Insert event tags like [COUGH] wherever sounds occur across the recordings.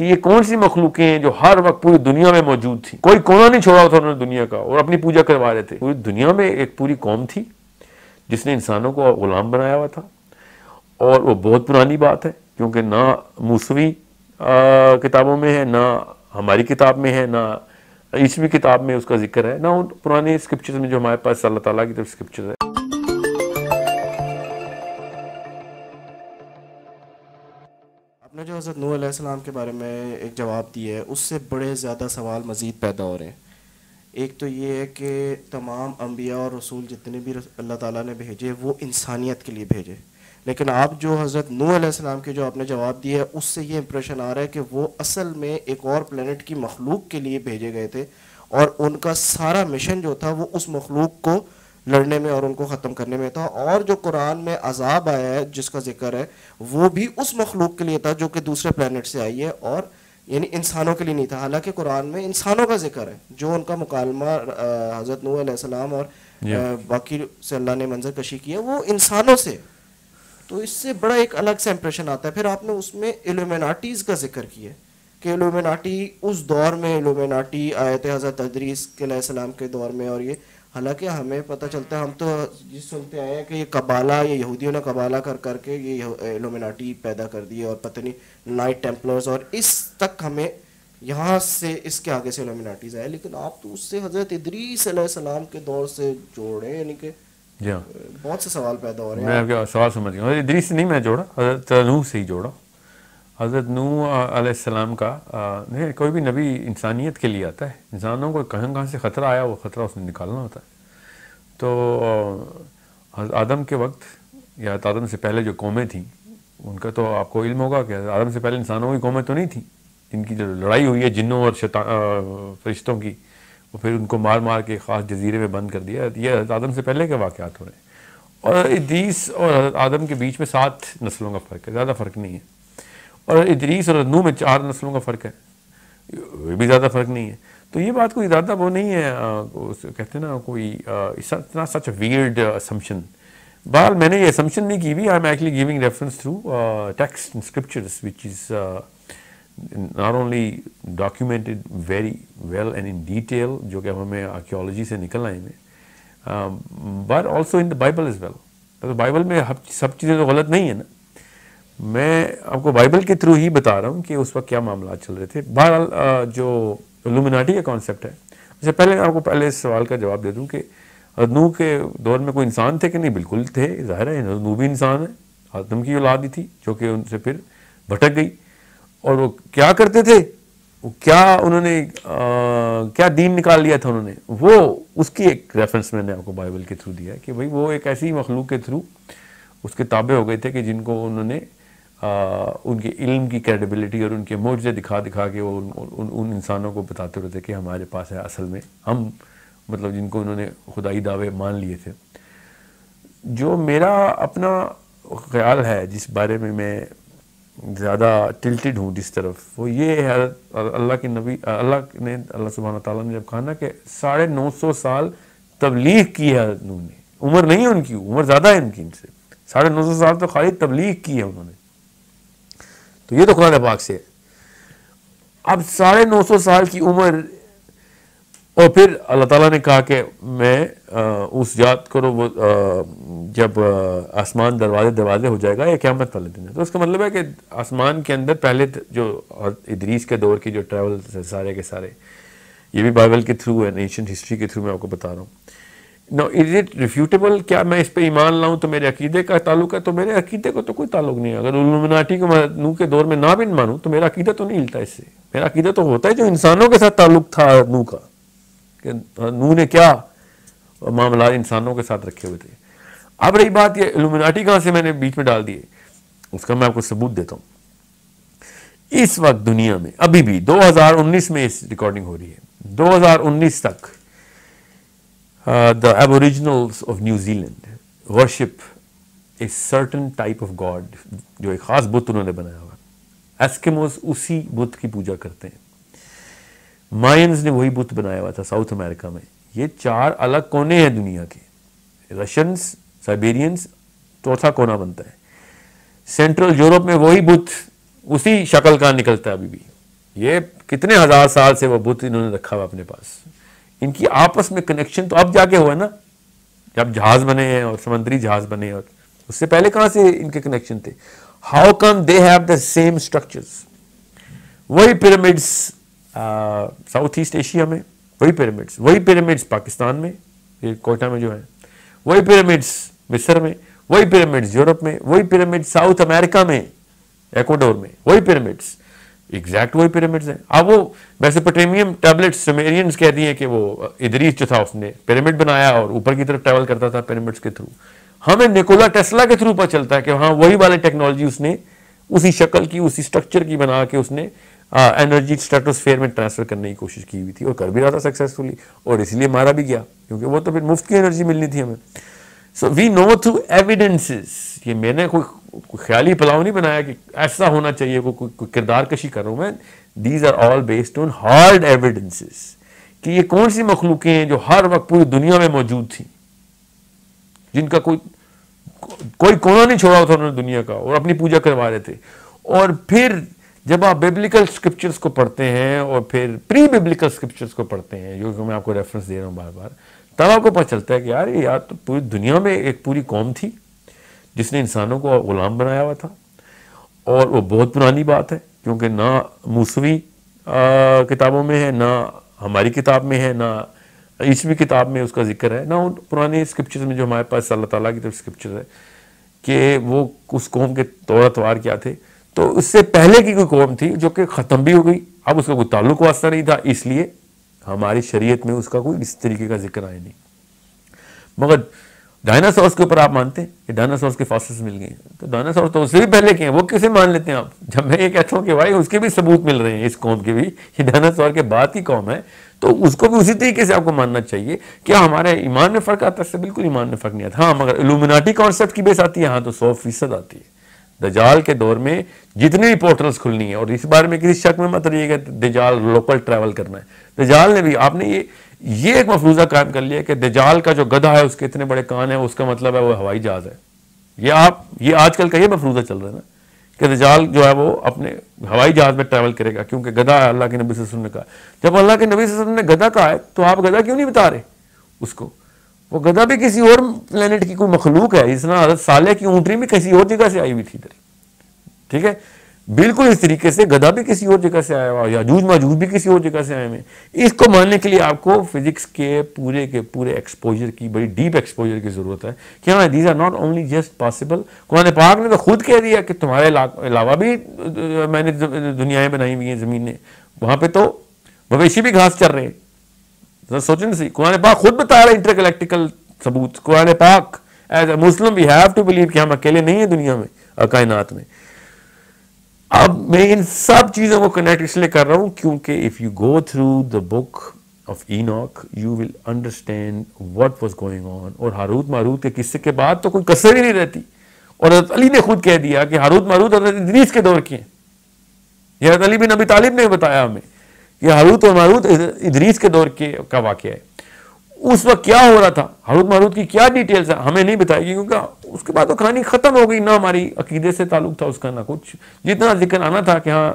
कि ये कौन सी मखलूकें हैं जो हर वक्त पूरी दुनिया में मौजूद थी कोई कोना नहीं छोड़ा था उन्होंने दुनिया का और अपनी पूजा करवा रहे थे पूरी दुनिया में एक पूरी कौम थी जिसने इंसानों को गुलाम बनाया हुआ था और वो बहुत पुरानी बात है क्योंकि ना मूसवी किताबों में है ना हमारी किताब में है ना ईसवी किताब में उसका जिक्र है ना उन पुराने स्क्रिप्चर्स में जो हमारे पास अल्लाह ताला की तरफ स्क्रिप्चर्स है आपने जो हज़रत नू आम के बारे में एक जवाब दिया है उससे बड़े ज़्यादा सवाल मज़ीद पैदा हो रहे हैं एक तो ये है कि तमाम अम्बिया और रसूल जितने भी अल्लाह ताला ने भेजे वो इंसानियत के लिए भेजे लेकिन आप जो हज़रत नू आम के जो आपने जवाब दिया है उससे ये इम्प्रेशन आ रहा है कि वो असल में एक और प्लानट की मखलूक के लिए भेजे गए थे और उनका सारा मिशन जो था वो उस मखलूक को लड़ने में और उनको ख़त्म करने में था और जो कुरान में अजाब आया है जिसका जिक्र है वो भी उस मखलूक के लिए था जो कि दूसरे प्लानट से आई है और यानी इंसानों के लिए नहीं था हालांकि कुरान में इंसानों का जिक्र है जो उनका मुकालमा हज़रत नूसम और बाकी से अल्लाह ने मंजर कशी की है वो इंसानों से तो इससे बड़ा एक अलग सा इंप्रेशन आता है फिर आपने उसमें एलोमिनाटीज़ का जिक्र किया कि एलोमिनाटी उस दौर में एलोमिनाटी आए थे हज़रत तदरीस के सलाम के दौर में और ये हालांकि हमें पता चलता है हम तो ये सुनते आए हैं कि ये कबाला ये यहूदियों ने कबाला कर करके ये एलोमिनाटी पैदा कर दिए और पता नहीं नाइट टेम्पलर्स और इस तक हमें यहाँ से इसके आगे से एलोमिनाटीज आए लेकिन आप तो उससे हज़रत इदरीस सलाम के दौर से जोड़े यानी कि जी हाँ बहुत से सवाल पैदा हो रहे हैं मैं आपका सवाल समझ गया इदरीस नहीं मैं जोड़ा हजरत नूह से ही जोड़ा हज़रत नू आम का नहीं कोई भी नबी इंसानियत के लिए आता है इंसानों को कहाँ कहाँ से ख़तरा आया वो ख़तरा उसने निकालना होता है तो आदम के वक्त या तो आदम से पहले जो कौमें थीं उनका तो आपको इल्म होगा कि आदम से पहले इंसानों की कौमें तो नहीं थी इनकी जो लड़ाई हुई है जिन्हों और शता फरिश्तों की वो फिर उनको मार मार के ख़ास जजीरे में बंद कर दिया ये आदम से पहले के वाक़ हो रहे हैं और दीस और आदम के बीच में सात नस्लों का फ़र्क है ज़्यादा फ़र्क नहीं है और इदरीस और नू में चार नस्लों का फ़र्क है भी ज़्यादा फ़र्क नहीं है तो ये बात कोई ज़्यादा वो नहीं है कहते ना कोई इतना सच वियर्ड असम्पशन बहाल मैंने ये असम्पशन नहीं की भी I am actually giving reference through text in scriptures which is not only documented very well and in detail जो कि हमें आर्क्योलॉजी से निकल आए हैं but also in the Bible is well तो Bible में सब चीज़ें तो गलत नहीं है ना मैं आपको बाइबल के थ्रू ही बता रहा हूँ कि उस वक्त क्या मामला चल रहे थे बहरहाल जो लुमिनाटी का कॉन्सेप्ट है उससे पहले आपको पहले इस सवाल का जवाब दे दूँ कि नू के दौर में कोई इंसान थे कि नहीं बिल्कुल थे जाहिर है नू भी इंसान है आदम की औलाद ही थी जो कि उनसे फिर भटक गई और वो क्या करते थे वो क्या उन्होंने आ, क्या दीन निकाल लिया था उन्होंने वो उसकी एक रेफरेंस मैंने आपको बाइबल के थ्रू दिया है कि भाई वो एक ऐसी मखलूक के थ्रू उसके ताबे हो गए थे कि जिनको उन्होंने उनके इल्म की क्रेडिबिलिटी और उनके मोर्जे दिखा दिखा के वो उन उन, उन इंसानों को बताते रहते कि हमारे पास है असल में हम मतलब जिनको उन्होंने खुदाई दावे मान लिए थे जो मेरा अपना ख्याल है जिस बारे में मैं ज़्यादा टिल्टेड हूँ जिस तरफ वो ये है अल्लाह के नबी अल्लाह ने अल्लाह सुबह ताला ने जब कहा ना कि साढ़े नौ सौ साल तबलीग की है उन्होंने उम्र नहीं है उनकी उम्र ज़्यादा है उनकी इनसे साढ़े नौ सौ साल तो खाली तबलीग की है उन्होंने तो ये तो कुरान पाक से अब साढ़े नौ सौ साल की उम्र और फिर अल्लाह ताला ने कहा कि मैं उस याद करो वो जब आसमान दरवाजे दरवाजे हो जाएगा या क्या मत वाले दिन तो उसका मतलब है कि आसमान के अंदर पहले जो इदरीस के दौर की जो ट्रैवल सारे के सारे ये भी बाइबल के थ्रू है एंशंट हिस्ट्री के थ्रू मैं आपको बता रहा हूँ नो इज इट रिफ्यूटेबल क्या मैं इस पर ईमान लाऊं तो मेरे अकीदे का ताल्लुक है तो मेरे अकीदे को तो कोई ताल्लुक नहीं है अगर उलमनाटी को नू के दौर में ना भी मानूं तो मेरा अकीदा तो नहीं हिलता इससे मेरा अकीदा तो होता है जो इंसानों के साथ ताल्लुक था नू का कि हाँ, नू ने क्या मामला इंसानों के साथ रखे हुए थे अब रही बात ये एलुमिनाटी कहाँ से मैंने बीच में डाल दिए उसका मैं आपको सबूत देता हूँ इस वक्त दुनिया में अभी भी 2019 में इस रिकॉर्डिंग हो रही है 2019 तक Uh, the aboriginals of New Zealand worship a certain type of god जो एक ख़ास बुत उन्होंने बनाया हुआ eskimos उसी but की पूजा करते हैं मायंस ने वही बुत बनाया हुआ था साउथ अमेरिका में ये चार अलग कोने हैं दुनिया के रशियंस साइबेरियंस चौथा कोना बनता है सेंट्रल यूरोप में वही बुत उसी शक्ल का निकलता है अभी भी ये कितने हज़ार साल से वो बुत इन्होंने रखा हुआ अपने पास इनकी आपस में कनेक्शन तो अब जाके हुआ ना जब जहाज बने हैं और समंदरी जहाज बने और उससे पहले कहां से इनके कनेक्शन थे how come they have the same structures वही पिरामिड्स साउथ ईस्ट एशिया में वही पिरामिड्स वही पिरामिड्स पाकिस्तान में कोटा में जो है वही पिरामिड्स मिस्र में वही पिरामिड्स यूरोप में वही पिरामिड साउथ अमेरिका में एक्वाडोर में वही पिरामिड्स एग्जैक्ट वही पिरामिड्स हैं अब हाँ, वो मेसोपोटामियम टैबलेट सुमेरियंस कह दिए कि वो इदरीस जो था उसने पिरामिड बनाया और ऊपर की तरफ ट्रैवल करता था पिरामिड्स के थ्रू हमें निकोला टेस्ला के थ्रू पता चलता है कि हाँ वही वाली टेक्नोलॉजी उसने उसी शक्ल की उसी स्ट्रक्चर की बना के उसने आ, एनर्जी स्टेटोस्फेयर में ट्रांसफर करने की कोशिश की हुई थी और कर भी रहा था सक्सेसफुली और इसलिए मारा भी गया क्योंकि वो तो फिर मुफ्त की एनर्जी मिलनी थी हमें so we know through evidences ये मैंने कोई कोई ख्याली पलाव नहीं बनाया कि ऐसा होना चाहिए को, को, किरदार कशी कर मैं these are all based on hard evidences कि ये कौन सी मखलूकें हैं जो हर वक्त पूरी दुनिया में मौजूद थी जिनका कोई को, कोई कोना नहीं छोड़ा था उन्होंने दुनिया का और अपनी पूजा करवा रहे थे और फिर जब आप बिब्लिकल स्क्रिप्चर्स को पढ़ते हैं और फिर प्री बिब्लिकल स्क्रिप्चर्स को पढ़ते हैं जो कि मैं आपको रेफरेंस दे रहा हूँ बार बार तब आपको पता चलता है कि यार ये यार तो पूरी दुनिया में एक पूरी कौम थी जिसने इंसानों को ग़ुलाम बनाया हुआ था और वो बहुत पुरानी बात है क्योंकि ना मूसवी किताबों में है ना हमारी किताब में है ना ईसवी किताब में उसका जिक्र है ना उन पुराने स्क्रिप्चर्स में जो हमारे पास अल्लाह ताला की तरफ स्क्रिप्चर है कि वो उस कौम के तौर तवार क्या थे तो उससे पहले की कोई कौम थी जो कि ख़त्म भी हो गई अब उसका कोई ताल्लुक वास्ता नहीं था इसलिए हमारी शरीयत में उसका कोई इस तरीके का जिक्र आया नहीं मगर डायनासोर्स के ऊपर आप मानते हैं कि डायनासोर्स के फॉसिल्स मिल गए तो डायनासोर तो उससे भी पहले के हैं वो किसे मान लेते हैं आप जब मैं ये कहता हूँ कि भाई उसके भी सबूत मिल रहे हैं इस कौम के भी ये डायनासोर के बाद की कौम है तो उसको भी उसी तरीके से आपको मानना चाहिए क्या हमारे ईमान में फ़र्क आता है बिल्कुल ईमान में फ़र्क नहीं आता हाँ मगर इलूमिनाटी कॉन्सेप्ट की बेस आती है हाँ तो सौ फीसद आती है दजाल के दौर में जितने भी पोर्टल्स खुलनी है और इस बारे में किसी शक में मत रहिएगा दजाल लोकल ट्रैवल करना है दजाल ने भी आपने ये ये एक मफरूजा कायम कर लिया कि दजाल का जो गधा है उसके इतने बड़े कान है उसका मतलब है वो हवाई जहाज है ये आप ये आजकल का ये मफरूजा चल रहा है ना कि दजाल जो है वो अपने हवाई जहाज में ट्रैवल करेगा क्योंकि गधा है अल्लाह के नबी वसल्लम ने कहा जब अल्लाह के नबी वसल्लम ने गधा कहा है तो आप गधा क्यों नहीं बता रहे उसको वो गधा भी किसी और प्लानट की कोई मखलूक है इस ना साले की ऊँटरी भी किसी और जगह से आई हुई थी इधर ठीक है बिल्कुल इस तरीके से गधा भी किसी और जगह से आया हुआ या जूझ मजूझ भी किसी और जगह से आए हुए इसको मानने के लिए आपको फिजिक्स के पूरे के पूरे एक्सपोजर की बड़ी डीप एक्सपोजर की ज़रूरत है कि हाँ these are not only just possible Quran पाक ने तो खुद कह दिया कि तुम्हारे अलावा भी मैंने दुनियाएं बनाई हुई हैं ने वहां पर तो मवेशी भी घास चल रहे हैं जरा सोचने से कुरान पाक खुद बता रहे इंटरगलेक्टिकल सबूत कुरान पाक as a Muslim we have to believe कि हम अकेले नहीं है दुनिया में कायनात में अब मैं इन सब चीज़ों को कनेक्ट इसलिए कर रहा हूँ क्योंकि if you go through the book of Enoch you will understand what was going on और हारूत मारूत के किस्से के बाद तो कोई कसर ही नहीं रहती और हजरत अली ने खुद कह दिया कि हारूत मारूत हजरत इदरीस के दौर के हैं हजरत अली बिन अबी तालिब ने बताया हमें कि हारूत और मारूत इदरीस के दौर के का वाक़ है उस वक्त क्या हो रहा था हरूद मरूद की क्या डिटेल्स है हमें नहीं बताएगी क्योंकि उसके बाद तो कहानी ख़त्म हो गई ना हमारी अकीदे से ताल्लुक था उसका ना कुछ जितना जिक्र आना था कि हाँ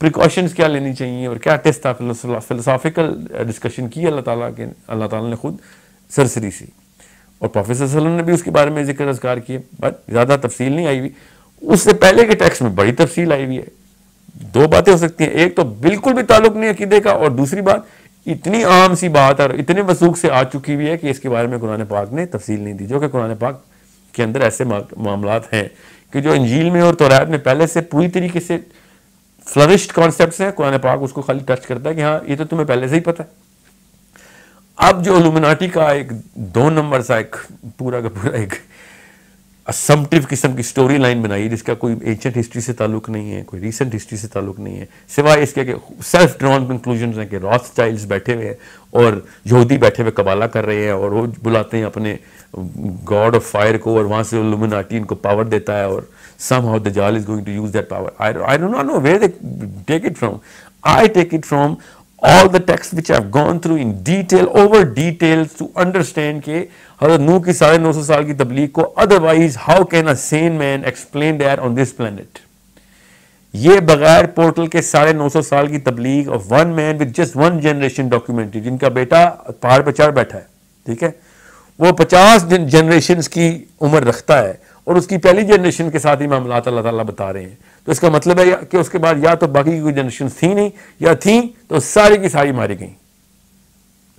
प्रिकॉशंस क्या लेनी चाहिए और क्या टेस्ट था फिलोसॉफिकल डिस्कशन की अल्लाह ताला के अल्लाह ताला ने खुद सरसरी से और प्रोफेसर सलम ने भी उसके बारे में जिक्र अजगार किए बट ज़्यादा तफसील नहीं आई हुई उससे पहले के टेक्स्ट में बड़ी तफसील आई हुई है दो बातें हो सकती हैं एक तो बिल्कुल भी ताल्लुक नहीं अकीदे का और दूसरी बात इतनी आम सी बात और इतने वसूख से आ चुकी हुई है कि इसके बारे में कुरान पाक ने तफसील नहीं दी जो कि कुरान पाक के अंदर ऐसे मामला हैं कि जो इंजील में और तोरात में पहले से पूरी तरीके से फ्लरिश्ड कॉन्सेप्ट हैं कुरान पाक उसको खाली टच करता है कि हाँ ये तो तुम्हें पहले से ही पता है अब जो लुमिनाटी का एक दो नंबर सा एक पूरा का पूरा एक असम्पटिव किस्म की स्टोरी लाइन बनाई जिसका कोई एंशंट हिस्ट्री से ताल्लुक नहीं है कोई रिसेंट हिस्ट्री से ताल्लुक नहीं है सिवाय इसके कि सेल्फ ड्रॉन कंक्लूजन हैं कि रॉथ चाइल्ड बैठे हुए हैं और यहूदी बैठे हुए कबाला कर रहे हैं और वो बुलाते हैं अपने गॉड ऑफ फायर को और वहाँ से लुमिनाटी इनको पावर देता है और somehow Dajjal is going to use that power I don't know where they take it from I take it from all the texts which I have gone through in detail over details to understand के हजरत नू की साढ़े नौ सौ साल की तबलीग को otherwise how can a sane man explain that on this planet ये बगैर पोर्टल के साढ़े नौ सौ साल की तबलीग of one man with just one generation documentary जिनका बेटा पहाड़ पर चढ़ बैठा है ठीक है वो पचास जनरेशन की उम्र रखता है और उसकी पहली जनरेशन के साथ ही मामला अल्लाह ताला बता रहे हैं तो इसका मतलब है कि उसके बाद या तो बाकी की कोई जनरेशन थी नहीं या थी तो सारी की सारी मारी गई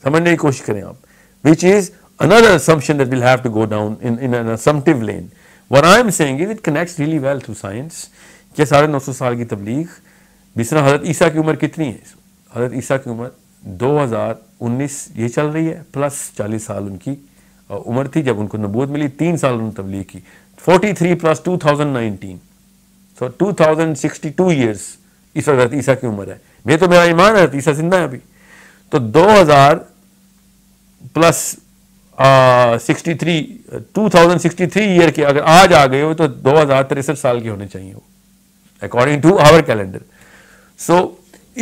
समझने की कोशिश करें आप which is another assumption that we'll have to go down in in an lane lane. I am saying is it connects really well to science. कि साढ़े नौ सौ साल की तबलीग बिस्ना हजरत ईसा की उम्र कितनी है हजरत ईसा की उम्र 2019 ये चल रही है प्लस 40 साल उनकी उम्र थी जब उनको नबूत मिली तीन साल उन्होंने तबलीग की 43 प्लस 2019 सो so 2062 इयर्स इस वक्त हजरत ईसा की उम्र है मैं तो मेरा ईमान है तो ईसा जिंदा है अभी तो 2000 प्लस uh, 63 2063 ईयर के अगर आज आ गए हो तो दो साल के होने चाहिए वो according to our calendar so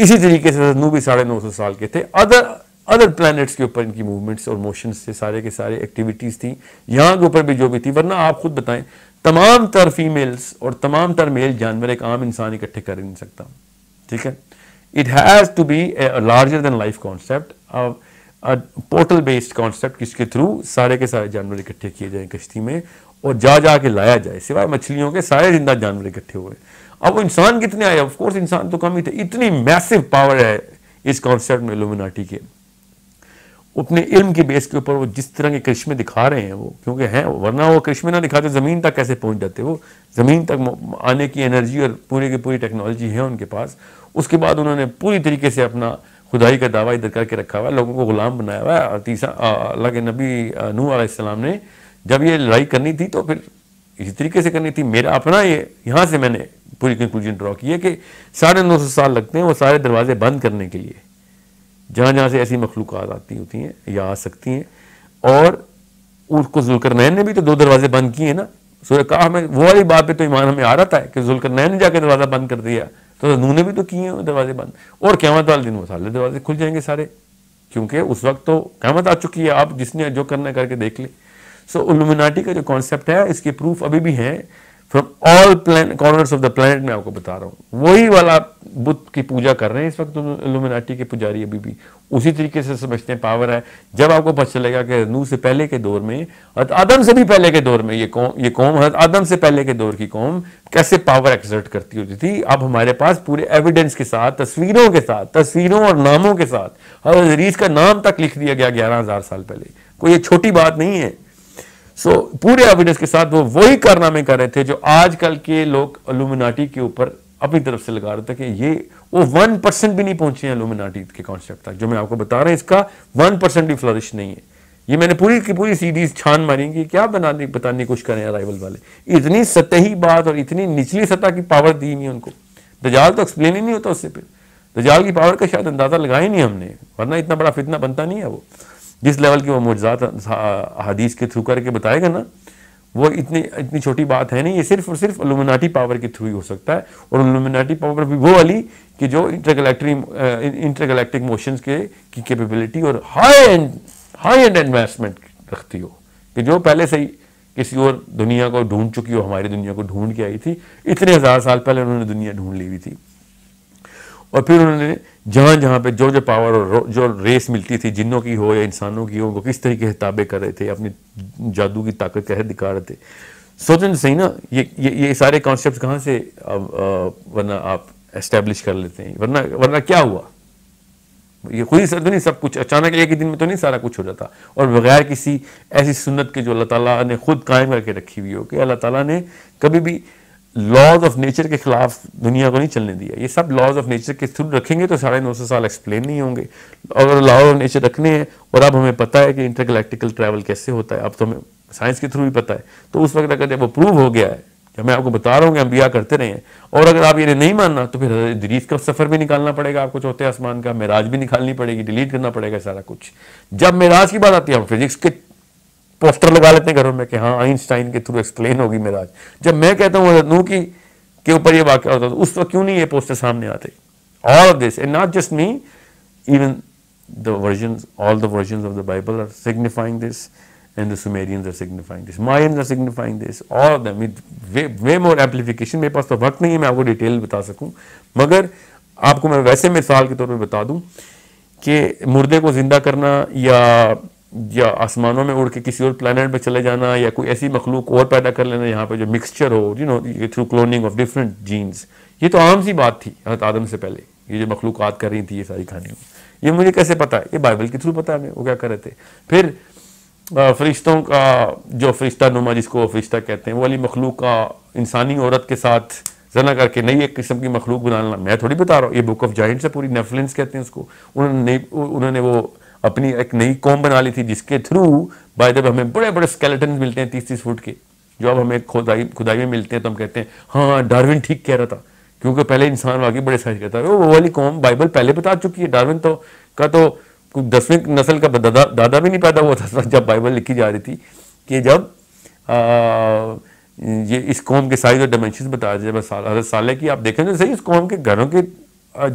इसी तरीके से नू भी साढ़े नौ सौ साल के थे अदर अदर प्लैनेट्स के ऊपर इनकी मूवमेंट्स और मोशन से सारे के सारे एक्टिविटीज़ थी यहाँ के ऊपर भी जो भी थी वरना आप खुद बताएं तमाम तर फीमेल्स और तमाम तर मेल जानवर एक आम इंसान इकट्ठे कर नहीं सकता ठीक है it has to be a larger than life concept portal based concept किसके थ्रू सारे के सारे जानवर इकट्ठे किए जाए कश्ती में और जा जा के लाया जाए सिवाय मछलियों के सारे जिंदा जानवर इकट्ठे हुए अब वो इंसान कितने आए ऑफकोर्स इंसान तो कम ही थे इतनी मैसिव पावर है इस कॉन्सेप्ट में लुमिनाटी के अपने इल्म के बेस के ऊपर वो जिस तरह के करिश्मे दिखा रहे हैं वो क्योंकि हैं वरना वो करिश्मे ना दिखाते ज़मीन तक कैसे पहुंच जाते वो ज़मीन तक आने की एनर्जी और पूरी की पूरी टेक्नोलॉजी है उनके पास उसके बाद उन्होंने पूरी तरीके से अपना खुदाई का दावा इधर करके रखा हुआ है लोगों को गुलाम बनाया हुआ है तीसरा अल्लाह के नबी नू आलाम ने जब ये लड़ाई करनी थी तो फिर इसी तरीके से करनी थी मेरा अपना ये यहाँ से मैंने पूरी कंक्लूजन ड्रॉ की है कि साढ़े नौ सौ साल लगते हैं वो सारे दरवाजे बंद करने के लिए जहाँ जहाँ से ऐसी मखलूक आती होती हैं या आ सकती हैं और उसको नैन ने भी तो दो दरवाजे बंद किए हैं ना सूर्य कहा हमें वो वाली बात पे तो ईमान हमें आ रहा था कि जुलकर नैन ने जाकर दरवाज़ा बंद कर दिया तो नू ने भी तो किए हैं दरवाजे बंद और क्यामत वाले दिन वो सारे दरवाजे खुल जाएंगे सारे क्योंकि उस वक्त तो क्यामत आ चुकी है आप जिसने जो करना करके देख ले सो उलुमिनाटी का जो कॉन्सेप्ट है इसके प्रूफ अभी भी हैं from all corners of the planet मैं आपको बता रहा हूँ वही वाला बुद्ध की पूजा कर रहे हैं इस वक्त लुमिनाटी के पुजारी अभी भी उसी तरीके से समझते हैं पावर है जब आपको पता चलेगा कि नू से पहले के दौर में आदम से भी पहले के दौर में ये कौम ये कौम आदम से पहले के दौर की कौम कैसे पावर एक्सर्ट करती होती थी अब हमारे पास पूरे एविडेंस के साथ तस्वीरों के साथ तस्वीरों और नामों के साथ हर का नाम तक लिख दिया गया ग्यारह हजार साल पहले कोई ये छोटी बात नहीं है सो पूरे एविडेंस के साथ वो वही कारनामे कर रहे थे जो आजकल के लोग अलूमिनाटी के ऊपर अपनी तरफ से लगा रहे थे कि ये वो वन परसेंट भी नहीं पहुंचे हैं अलूमिनाटी के कॉन्सेप्ट तक जो मैं आपको बता रहा हूं इसका वन परसेंट भी फ्लरिश नहीं है ये मैंने पूरी की पूरी सीरीज छान मारी कि क्या बनाने बताने की कोशिश करें अराइवल वाले इतनी सतही बात और इतनी निचली सतह की पावर दी नहीं उनको दजाल तो एक्सप्लेन ही नहीं होता उससे फिर दजाल की पावर का शायद अंदाजा लगाया नहीं हमने वरना इतना बड़ा फितना बनता नहीं है वो जिस लेवल के वो मुजात हाँ, हदीस के थ्रू करके बताएगा ना वो इतनी इतनी छोटी बात है नहीं ये सिर्फ और सिर्फ अलुमिनाटी पावर के थ्रू ही हो सकता है और अलूमिनाटी पावर भी वो वाली कि जो इंटरगलेक्टिक इंटरगलेक्टिक मोशन के की कैपेबिलिटी और high end high end advancement रखती हो कि जो पहले से ही किसी और दुनिया को ढूंढ चुकी हो हमारी दुनिया को ढूंढ के आई थी इतने हज़ार साल पहले उन्होंने दुनिया ढूंढ ली हुई थी और फिर उन्होंने जहाँ जहाँ पे जो जो पावर और जो रेस मिलती थी जिन्नों की हो या इंसानों की हो वो किस तरीके से ताबे कर रहे थे अपनी जादू की ताकत कैसे दिखा रहे थे सोचें सही ना ये ये ये सारे कॉन्सेप्ट कहाँ से आ, आ, वरना आप एस्टेब्लिश कर लेते हैं वरना वरना क्या हुआ ये खुद ही तो नहीं सब कुछ अचानक एक ही दिन में तो नहीं सारा कुछ हो जाता और बगैर किसी ऐसी सुन्नत के जो अल्लाह ताला ने खुद कायम करके रखी हुई हो कि अल्लाह ताला ने कभी भी लॉज ऑफ नेचर के खिलाफ दुनिया को नहीं चलने दिया ये सब लॉज ऑफ नेचर के थ्रू रखेंगे तो साढ़े नौ सौ साल एक्सप्लेन नहीं होंगे अगर लॉज ऑफ नेचर रखने हैं और अब हमें पता है कि इंटरगलेक्टिकल ट्रैवल कैसे होता है अब तो हमें साइंस के थ्रू भी पता है तो उस वक्त अगर जब वो प्रूव हो गया है जब मैं आपको बता रहा हूँ कि अम्बिया करते रहे हैं और अगर आप ये नहीं मानना तो फिर दरीज का सफ़र भी निकालना पड़ेगा आपको चौथे आसमान का मेराज भी निकालनी पड़ेगी डिलीट करना पड़ेगा सारा कुछ जब मेराज की बात आती है हम फिजिक्स के पोस्टर लगा लेते हैं घरों में कि हाँ आइंस्टाइन के थ्रू एक्सप्लेन होगी मेराज जब मैं कहता हूँ नू की के ऊपर ये वाक्य होता था तो उस वक्त क्यों नहीं ये पोस्टर सामने आते all of this and not just me even the version all the version of the Bible are signifying this and the Sumerians are signifying this Mayans are signifying this all of them way more way मेरे पास तो वक्त नहीं है मैं आपको detail बता सकूँ मगर आपको मैं वैसे मिसाल के तौर पर बता दूँ कि मुर्दे को ज़िंदा करना या या आसमानों में उड़ के किसी और प्लानट पर चले जाना या कोई ऐसी मखलूक और पैदा कर लेना यहाँ पर जो मिक्सचर हो you know through cloning of different genes ये तो आम सी बात थी आदम से पहले ये जो मखलूक कर रही थी ये सारी कहानियों ये मुझे कैसे पता है ये बाइबल के थ्रू पता है वो क्या कर रहे थे फिर फरिश्तों का जो फरिश्ता नुमा जिसको फरिश्ता कहते हैं वो वाली मखलूक का इंसानी औरत के साथ जना करके नई एक किस्म की मखलूक बनाना मैं थोड़ी बता रहा हूँ ये बुक ऑफ जॉइंट्स है पूरी नेफलेंस कहते हैं उसको उन्होंने उन्होंने वो अपनी एक नई कॉम बना ली थी जिसके थ्रू बाय जब हमें बड़े बड़े स्केलेटन मिलते हैं तीस तीस फुट के जो अब हमें खुदाई खुदाई में मिलते हैं तो हम कहते हैं हाँ डार्विन ठीक कह रहा था क्योंकि पहले इंसान वाकई बड़े साइज कहता है वो वाली कौम बाइबल पहले बता चुकी है डार्विन तो का तो दसवीं नस्ल का दादा दादा भी नहीं पैदा हुआ था [LAUGHS] जब बाइबल लिखी जा रही थी कि जब आ, ये इस कौम के साइज और डायमेंशन बता जब साल, साल की आप देखें तो सही इस कौम के घरों के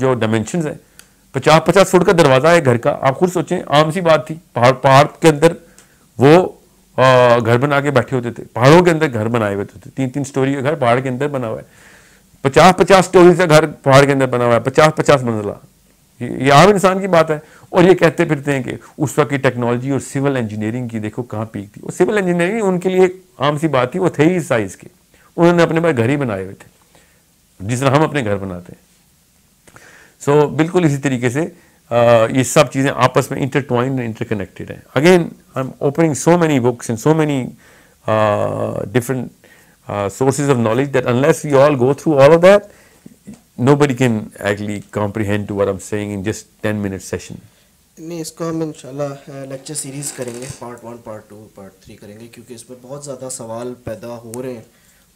जो डायमेंशन हैं पचास पचास फुट का दरवाज़ा है घर का आप खुद सोचें आम सी बात थी पहाड़ पहाड़ के अंदर वो आ, घर बना के बैठे होते थे पहाड़ों के अंदर घर बनाए हुए होते थे तीन तीन स्टोरी का घर पहाड़ के अंदर बना हुआ है पचास पचास स्टोरी का घर पहाड़ के अंदर बना हुआ है पचास पचास मंजिला ये आम इंसान की बात है और ये कहते फिरते हैं कि उस वक्त की टेक्नोलॉजी और सिविल इंजीनियरिंग की देखो कहाँ पीक थी और सिविल इंजीनियरिंग उनके लिए आम सी बात थी वो थे ही साइज़ के उन्होंने अपने पास घर ही बनाए हुए थे जिस तरह हम अपने घर बनाते हैं सो so, बिल्कुल इसी तरीके से आ, ये सब चीज़ें आपस में इंटरटवाइंड इंटरकनेक्टेड हैं again I am opening so many books and so many different sources of knowledge that unless we all go through all of that nobody can actually comprehend to I'm am in just ten minute session नहीं इसको हम इंशाल्लाह lecture series करेंगे part one part two part three करेंगे क्योंकि इसमें बहुत ज़्यादा सवाल पैदा हो रहे हैं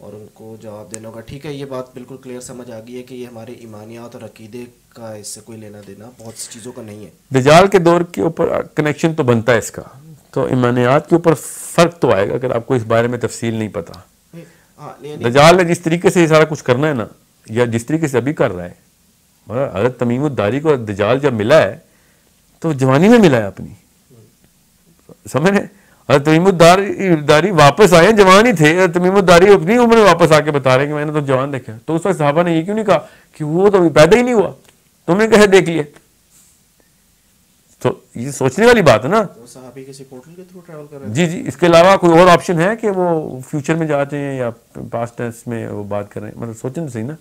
और उनको जवाब देना होगा ठीक है ये बात बिल्कुल क्लियर समझ आ गई है कि ये हमारे ईमानियात और अकीदे का इससे कोई लेना देना बहुत सी चीज़ों का नहीं है दिजाल के दौर के ऊपर कनेक्शन तो बनता है इसका तो ईमानियात के ऊपर फ़र्क तो आएगा अगर आपको इस बारे में तफसील नहीं पता हाँ, दजाल ने जिस तरीके से ये सारा कुछ करना है ना या जिस तरीके से अभी कर रहा है मगर अगर तमीमुद्दारी को दजाल जब मिला है तो जवानी में मिला है अपनी समझ रहे हैं तमीमुद्दारी वापस आए जवान ही थे तमीमुद्दारी अपनी उम्र में वापस आके बता रहे हैं कि मैंने तो जवान देखा तो उस वक्त साहबा ने ये क्यों नहीं कहा कि वो तो अभी पैदा ही नहीं हुआ तुमने कैसे देख लिया तो ये सोचने वाली बात है ना तो जी जी इसके अलावा कोई और ऑप्शन है कि वो फ्यूचर में जाते हैं या पास्ट टेंस में वो बात कर रहे हैं मतलब सोचें तो सही ना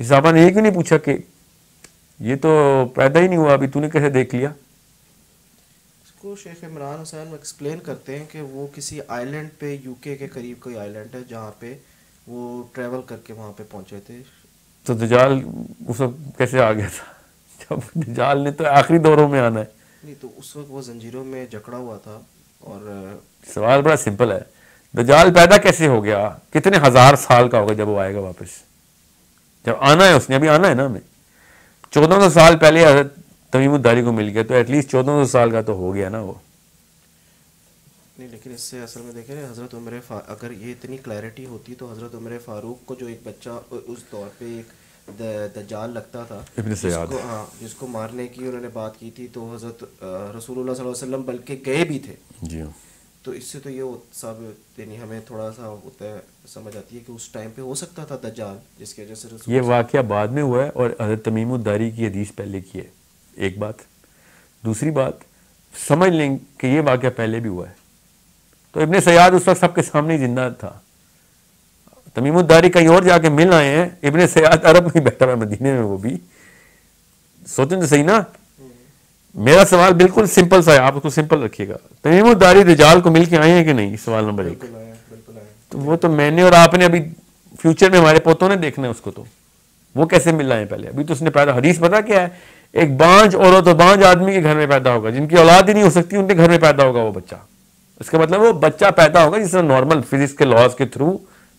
इस साहबा ने ये क्यों नहीं पूछा कि ये तो पैदा ही नहीं हुआ अभी तूने कैसे देख लिया उसको शेख इमरान हुसैन एक्सप्लेन करते हैं कि वो किसी आइलैंड पे यूके के करीब कोई आइलैंड है जहाँ पे वो ट्रैवल करके वहाँ पे पहुँचे थे तो दिजाल उस वक्त कैसे आ गया था जब दिजाल ने तो आखिरी दौरों में आना है नहीं तो उस वक्त वो जंजीरों में जकड़ा हुआ था और सवाल बड़ा सिंपल है दजाल पैदा कैसे हो गया कितने हज़ार साल का होगा जब वो आएगा वापस जब आना है उसने अभी आना है ना हमें चौदह सौ साल पहले हजरत तमीम उद्दारी को मिल गया तो एटलीस्ट चौदह सौ साल का तो हो गया ना वो नहीं लेकिन इससे असल में देखें हज़रत उम्र अगर ये इतनी क्लैरिटी होती तो हज़रत उम्र फ़ारूक को जो एक बच्चा उस दौर पे एक दजाल लगता था जिसको हाँ जिसको मारने की उन्होंने बात की थी तो हज़रत रसूलुल्लाह सल्लल्लाहु वसल्लम बल्कि गए भी थे जी हाँ। तो इससे तो ये सब यानी हमें थोड़ा सा होता है समझ आती है कि उस टाइम पे हो सकता था दज्जाल जिसकी वजह से ये वाक़ बाद में हुआ है और हज़रत तमीम उद्दारी की हदीस पहले की है एक बात दूसरी बात समझ लें कि यह वाक्य पहले भी हुआ है तो इबन सयाद उस वक्त सबके सामने जिंदा था तमीमुद्दारी कहीं और जाके मिल आए हैं इबन सयाद अरब में बैठा हुआ मदीने में वो भी सोचें तो सही ना मेरा सवाल बिल्कुल सिंपल सा है आप उसको सिंपल रखिएगा तमीमुद्दारी रिजाल को मिल के आए हैं कि नहीं सवाल नंबर एक तो वो तो मैंने और आपने अभी फ्यूचर में हमारे पोतों ने देखना है उसको तो वो कैसे मिल रहे हैं पहले अभी तो उसने पहला हदीस पता क्या है एक बांझ औरत और तो बांझ आदमी के घर में पैदा होगा जिनकी औलाद ही नहीं हो सकती उनके घर में पैदा होगा वो बच्चा इसका मतलब वो बच्चा पैदा होगा जिस नॉर्मल फिजिक्स के लॉज के थ्रू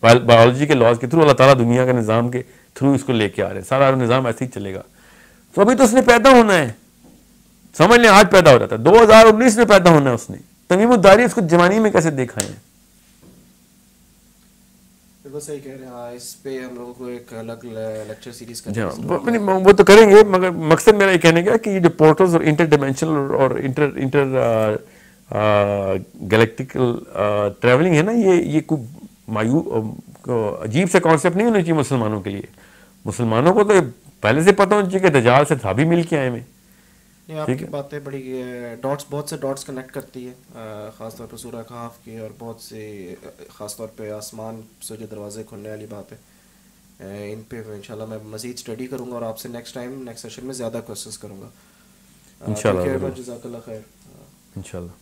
बायोलॉजी के लॉज के थ्रू अल्लाह ताला दुनिया के निज़ाम के थ्रू इसको लेके आ रहे हैं सारा निज़ाम ऐसे ही चलेगा तो अभी तो उसने पैदा होना है समझ लें आज पैदा हो जाता है दो में पैदा होना है उसने तमीमदारी उसको जवानी में कैसे देखा है हाँ, वो तो करेंगे मगर मकसद मेरा ये कहने का कि ये जो पोर्टल्स और इंटर डायमेंशनल और इंटर इंटर गैलेक्टिकल ट्रैवलिंग है ना ये ये कोई मायू um, अजीब सा कॉन्सेप्ट नहीं होना चाहिए मुसलमानों के लिए मुसलमानों को तो पहले से पता होना चाहिए कि दजाल से था भी मिल के आए हमें आपकी बातें बड़ी डॉट्स बहुत से डॉट्स कनेक्ट करती है ख़ासतौर पर सूर खाफ की और बहुत से ख़ासतौर पर आसमान से जो दरवाज़े खुलने वाली बात है इन पे इंशाल्लाह मैं मज़ीद स्टडी करूँगा और आपसे नेक्स्ट टाइम नेक्स्ट सेशन में ज़्यादा क्वेश्चन करूँगा इंशाल्लाह जजाकल्ला खैर इनशाला